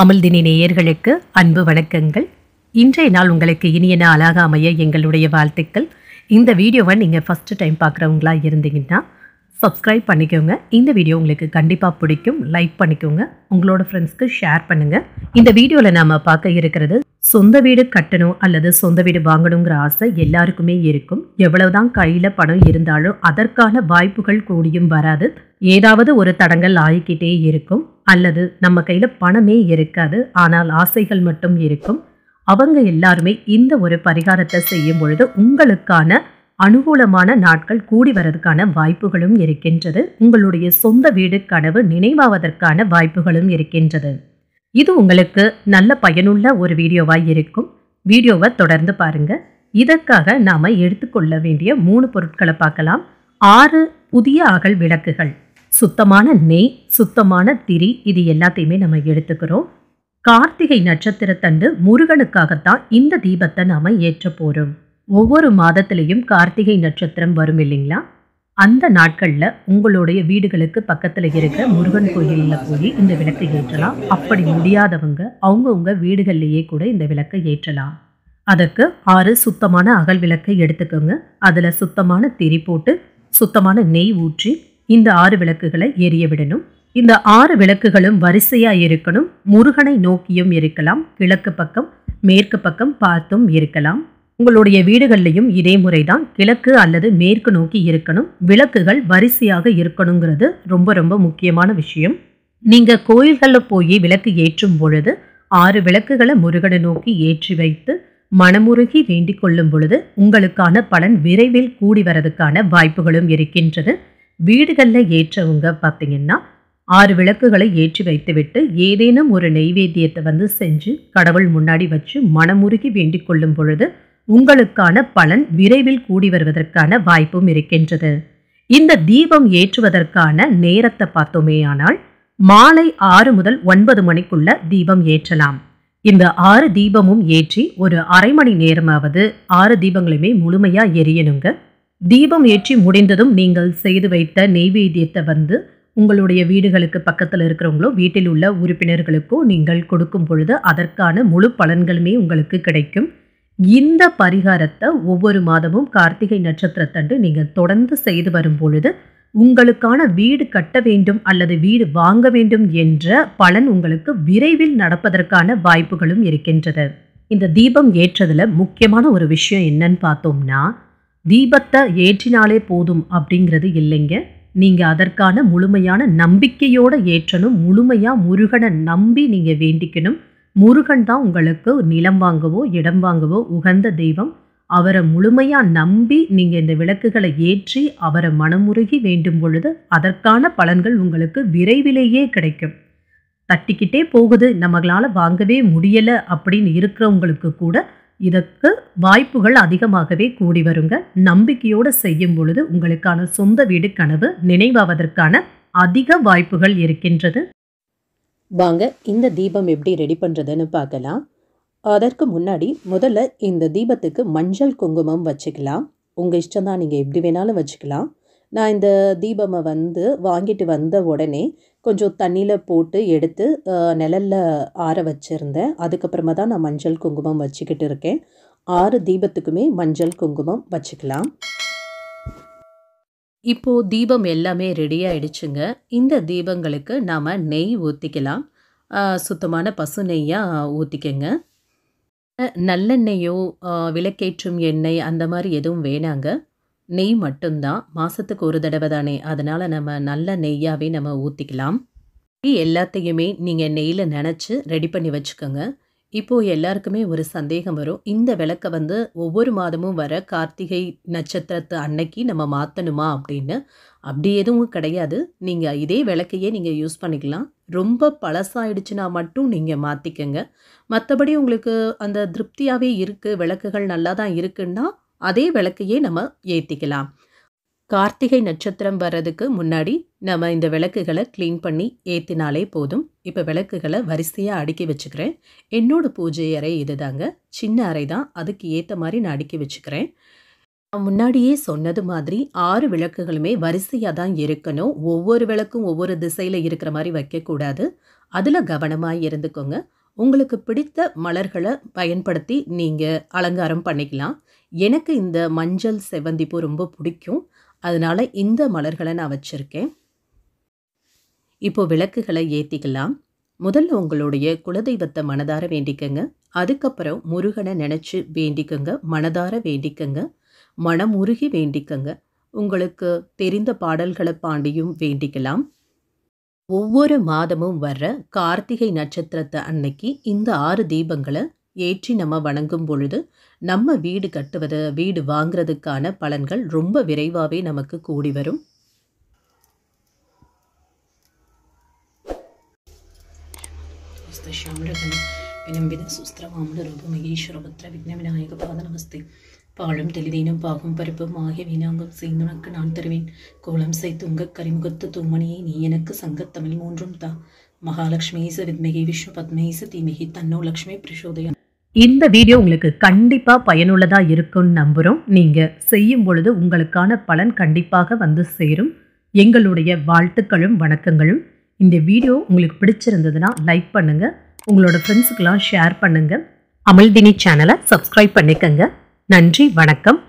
அமல்தினி நேயர்களுக்கு அன்பு வணக்கங்கள் இன்றைய நாள் உங்களுக்கு இனிய நாளாக அமைய எங்களுடைய வாழ்த்துக்கள் இந்த வீடியோவை நீங்கள் ஃபஸ்ட்டு டைம் பார்க்குறவங்களா இருந்தீங்கன்னா சப்ஸ்கிரைப் பண்ணிக்கோங்க இந்த வீடியோ உங்களுக்கு கண்டிப்பாக பிடிக்கும் லைக் பண்ணிக்கோங்க உங்களோட ஃப்ரெண்ட்ஸ்க்கு ஷேர் பண்ணுங்கள் இந்த வீடியோவில் நாம் பார்க்க இருக்கிறது சொந்த வீடு கட்டணும் அல்லது சொந்த வீடு வாங்கணுங்கிற ஆசை எல்லாருக்குமே இருக்கும் எவ்வளவுதான் கையில் பணம் இருந்தாலும் அதற்கான வாய்ப்புகள் கூடியும் வராது ஏதாவது ஒரு தடங்கள் ஆகிக்கிட்டே இருக்கும் அல்லது நம்ம கையில் பணமே இருக்காது ஆனால் ஆசைகள் மட்டும் இருக்கும் அவங்க எல்லாருமே இந்த ஒரு பரிகாரத்தை செய்யும் பொழுது உங்களுக்கான அனுகூலமான நாட்கள் கூடி வரதுக்கான வாய்ப்புகளும் இருக்கின்றது உங்களுடைய சொந்த வீடு கனவு நினைவாவதற்கான வாய்ப்புகளும் இருக்கின்றது இது உங்களுக்கு நல்ல பயனுள்ள ஒரு வீடியோவாக இருக்கும் வீடியோவை தொடர்ந்து பாருங்கள் இதற்காக நாம் எடுத்துக்கொள்ள வேண்டிய மூணு பொருட்களை பார்க்கலாம் ஆறு புதிய அகல் விளக்குகள் சுத்தமான நெய் சுத்தமான திரி இது எல்லாத்தையுமே நம்ம எடுத்துக்கிறோம் கார்த்திகை நட்சத்திரத்தண்டு முருகனுக்காகத்தான் இந்த தீபத்தை நாம் ஏற்ற போகிறோம் ஒவ்வொரு மாதத்திலையும் கார்த்திகை நட்சத்திரம் வரும் இல்லைங்களா அந்த நாட்களில் உங்களுடைய வீடுகளுக்கு பக்கத்தில் இருக்கிற முருகன் கோயிலில் போய் இந்த விளக்கை ஏற்றலாம் அப்படி முடியாதவங்க அவங்கவுங்க வீடுகள்லேயே கூட இந்த விளக்கை ஏற்றலாம் அதற்கு ஆறு சுத்தமான அகல் விளக்கை எடுத்துக்கோங்க அதில் சுத்தமான திரி போட்டு சுத்தமான நெய் ஊற்றி இந்த ஆறு விளக்குகளை எரிய விடணும் இந்த ஆறு விளக்குகளும் வரிசையாக இருக்கணும் முருகனை நோக்கியும் இருக்கலாம் கிழக்கு பக்கம் மேற்கு பக்கம் பார்த்தும் இருக்கலாம் உங்களுடைய வீடுகள்லையும் இதே முறை தான் கிழக்கு அல்லது மேற்கு நோக்கி இருக்கணும் விளக்குகள் வரிசையாக இருக்கணுங்கிறது ரொம்ப ரொம்ப முக்கியமான விஷயம் நீங்கள் கோயில்களில் போய் விளக்கு ஏற்றும் பொழுது ஆறு விளக்குகளை முருகனை நோக்கி ஏற்றி வைத்து மனமுருகி வேண்டிக் கொள்ளும் பொழுது உங்களுக்கான பலன் விரைவில் கூடி வரதுக்கான வாய்ப்புகளும் இருக்கின்றது வீடுகளில் ஏற்றவங்க பார்த்தீங்கன்னா ஆறு விளக்குகளை ஏற்றி வைத்துவிட்டு ஏதேனும் ஒரு நெய்வேத்தியத்தை வந்து செஞ்சு கடவுள் முன்னாடி வச்சு மனமுருகி வேண்டிக் கொள்ளும் பொழுது உங்களுக்கான பலன் விரைவில் கூடி வருவதற்கான வாய்ப்பும் இருக்கின்றது இந்த தீபம் ஏற்றுவதற்கான நேரத்தை பார்த்தோமேயானால் மாலை ஆறு முதல் ஒன்பது மணிக்குள்ள தீபம் ஏற்றலாம் இந்த ஆறு தீபமும் ஏற்றி ஒரு அரை மணி நேரமாவது ஆறு தீபங்களையுமே முழுமையாக எரியணுங்க தீபம் ஏற்றி முடிந்ததும் நீங்கள் செய்து வைத்த நெய்வேத்தியத்தை வந்து உங்களுடைய வீடுகளுக்கு பக்கத்தில் இருக்கிறவங்களோ வீட்டில் உள்ள உறுப்பினர்களுக்கோ நீங்கள் கொடுக்கும் பொழுது அதற்கான முழு பலன்களுமே உங்களுக்கு கிடைக்கும் இந்த பரிகாரத்தை ஒவ்வொரு மாதமும் கார்த்திகை நட்சத்திரத்தன்று நீங்கள் தொடர்ந்து செய்து வரும் பொழுது உங்களுக்கான வீடு கட்ட வேண்டும் அல்லது வீடு வாங்க வேண்டும் என்ற பலன் உங்களுக்கு விரைவில் நடப்பதற்கான வாய்ப்புகளும் இருக்கின்றது இந்த தீபம் ஏற்றதில் முக்கியமான ஒரு விஷயம் என்னன்னு பார்த்தோம்னா தீபத்தை ஏற்றினாலே போதும் அப்படிங்கிறது இல்லைங்க நீங்கள் அதற்கான முழுமையான நம்பிக்கையோடு ஏற்றணும் முழுமையாக முருகனை நம்பி நீங்கள் வேண்டிக்கணும் முருகன் தான் உங்களுக்கு நிலம் வாங்கவோ இடம் வாங்கவோ உகந்த தெய்வம் அவரை முழுமையாக நம்பி நீங்கள் இந்த விளக்குகளை ஏற்றி அவரை மனமுருகி வேண்டும் பொழுது அதற்கான பலன்கள் உங்களுக்கு விரைவிலேயே கிடைக்கும் தட்டிக்கிட்டே போகுது நம்மளால் வாங்கவே முடியலை அப்படின்னு இருக்கிறவங்களுக்கு கூட இதற்கு வாய்ப்புகள் அதிகமாகவே கூடி வருங்க நம்பிக்கையோடு செய்யும் பொழுது உங்களுக்கான சொந்த வீடு கனவு நினைவாவதற்கான அதிக வாய்ப்புகள் இருக்கின்றது வாங்க இந்த தீபம் எப்படி ரெடி பண்ணுறதுன்னு பார்க்கலாம் அதற்கு முன்னாடி முதல்ல இந்த தீபத்துக்கு மஞ்சள் குங்குமம் வச்சுக்கலாம் உங்கள் இஷ்டம் தான் நீங்கள் எப்படி வேணாலும் வச்சுக்கலாம் நான் இந்த தீபமை வந்து வாங்கிட்டு வந்த உடனே கொஞ்சம் தண்ணியில் போட்டு எடுத்து நிழல்ல ஆற வச்சுருந்தேன் அதுக்கப்புறமா தான் நான் மஞ்சள் குங்குமம் வச்சுக்கிட்டு இருக்கேன் ஆறு தீபத்துக்குமே மஞ்சள் குங்குமம் வச்சுக்கலாம் இப்போது தீபம் எல்லாமே ரெடி இந்த தீபங்களுக்கு நாம் நெய் ஊற்றிக்கலாம் சுத்தமான பசு நெய்யாக ஊற்றிக்கங்க நல்லெண்ணெயோ விளக்கேற்றும் எண்ணெய் அந்த மாதிரி எதுவும் வேணாங்க நெய் மட்டும்தான் மாதத்துக்கு ஒரு தடவை தானே அதனால் நம்ம நல்ல நெய்யாகவே நம்ம ஊற்றிக்கலாம் எல்லாத்தையுமே நீங்கள் நெய்யில் நினச்சி ரெடி பண்ணி வச்சுக்கோங்க இப்போது எல்லாருக்குமே ஒரு சந்தேகம் வரும் இந்த விளக்கை வந்து ஒவ்வொரு மாதமும் வர கார்த்திகை நட்சத்திரத்து அன்னைக்கு நம்ம மாற்றணுமா அப்படின்னு அப்படி எதுவும் கிடையாது நீங்கள் இதே விளக்கையே நீங்கள் யூஸ் பண்ணிக்கலாம் ரொம்ப பழசாயிடுச்சுன்னா மட்டும் நீங்கள் மாற்றிக்கங்க மற்றபடி உங்களுக்கு அந்த திருப்தியாகவே இருக்குது விளக்குகள் நல்லா தான் இருக்குன்னா அதே விளக்கையே நம்ம ஏற்றிக்கலாம் கார்த்திகை நட்சத்திரம் வர்றதுக்கு முன்னாடி நம்ம இந்த விளக்குகளை க்ளீன் பண்ணி ஏற்றினாலே போதும் இப்போ விளக்குகளை வரிசையாக அடுக்கி வச்சுக்கிறேன் என்னோடய பூஜை அறை இது தாங்க சின்ன அறை தான் அதுக்கு ஏற்ற மாதிரி நான் அடுக்கி வச்சுக்கிறேன் முன்னாடியே சொன்னது மாதிரி ஆறு விளக்குகளுமே வரிசையாக தான் இருக்கணும் ஒவ்வொரு விளக்கும் ஒவ்வொரு திசையில் இருக்கிற மாதிரி வைக்கக்கூடாது அதில் கவனமாக இருந்துக்கோங்க உங்களுக்கு பிடித்த மலர்களை பயன்படுத்தி நீங்கள் அலங்காரம் பண்ணிக்கலாம் எனக்கு இந்த மஞ்சள் செவ்வந்திப்பூ ரொம்ப பிடிக்கும் அதனால் இந்த மலர்களை நான் வச்சுருக்கேன் இப்போது விளக்குகளை ஏற்றிக்கலாம் முதல்ல உங்களுடைய குலதெய்வத்தை மனதார வேண்டிக்கங்க அதுக்கப்புறம் முருகனை நினச்சி வேண்டிக்கங்க மனதார வேண்டிக்கங்க மனமுருகி வேண்டிக்கங்க உங்களுக்கு தெரிந்த பாடல்களை பாண்டியும் வேண்டிக்கலாம் ஒவ்வொரு மாதமும் வர்ற கார்த்திகை நட்சத்திரத்தை அன்னைக்கு இந்த ஆறு தீபங்களை ஏற்றி நம்ம வணங்கும் பொழுது நம்ம வீடு கட்டுவது வீடு வாங்கிறதுக்கான பலன்கள் ரொம்ப விரைவாகவே நமக்கு கூடி வரும் വിലംബിത സുസ്ത്രവാമന பாழும் தெளிதீனம் பாகும் பருப்பும் ஆகிய வீணாங்கம் செய்துனக்கு நான் தருவேன் கோலம் செய் துங்க கரிமுகத்து தூமணியை நீ எனக்கு சங்கத்தமிழ் மூன்றும் தா மகாலட்சுமி வித்மகி விஷ்ணு பத்மேச தீமகி தன்னோ லக்ஷ்மி பிரசோதயம் இந்த வீடியோ உங்களுக்கு கண்டிப்பாக பயனுள்ளதாக இருக்கும்னு நம்புகிறோம் நீங்கள் செய்யும் பொழுது உங்களுக்கான பலன் கண்டிப்பாக வந்து சேரும் எங்களுடைய வாழ்த்துக்களும் வணக்கங்களும் இந்த வீடியோ உங்களுக்கு பிடிச்சிருந்ததுன்னா லைக் பண்ணுங்கள் உங்களோட ஃப்ரெண்ட்ஸுக்கெல்லாம் ஷேர் பண்ணுங்கள் அமல்தினி சேனலை சப்ஸ்கிரைப் பண்ணிக்கங்க நன்றி வணக்கம்